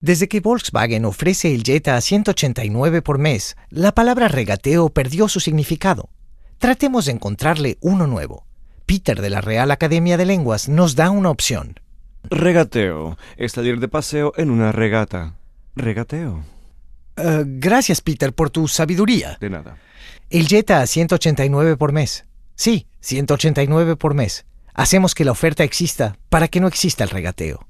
Desde que Volkswagen ofrece el Jetta a 189 por mes, la palabra regateo perdió su significado. Tratemos de encontrarle uno nuevo. Peter de la Real Academia de Lenguas nos da una opción. Regateo es salir de paseo en una regata. Regateo. Eh, gracias, Peter, por tu sabiduría. De nada. El Jetta a 189 por mes. Sí, 189 por mes. Hacemos que la oferta exista para que no exista el regateo.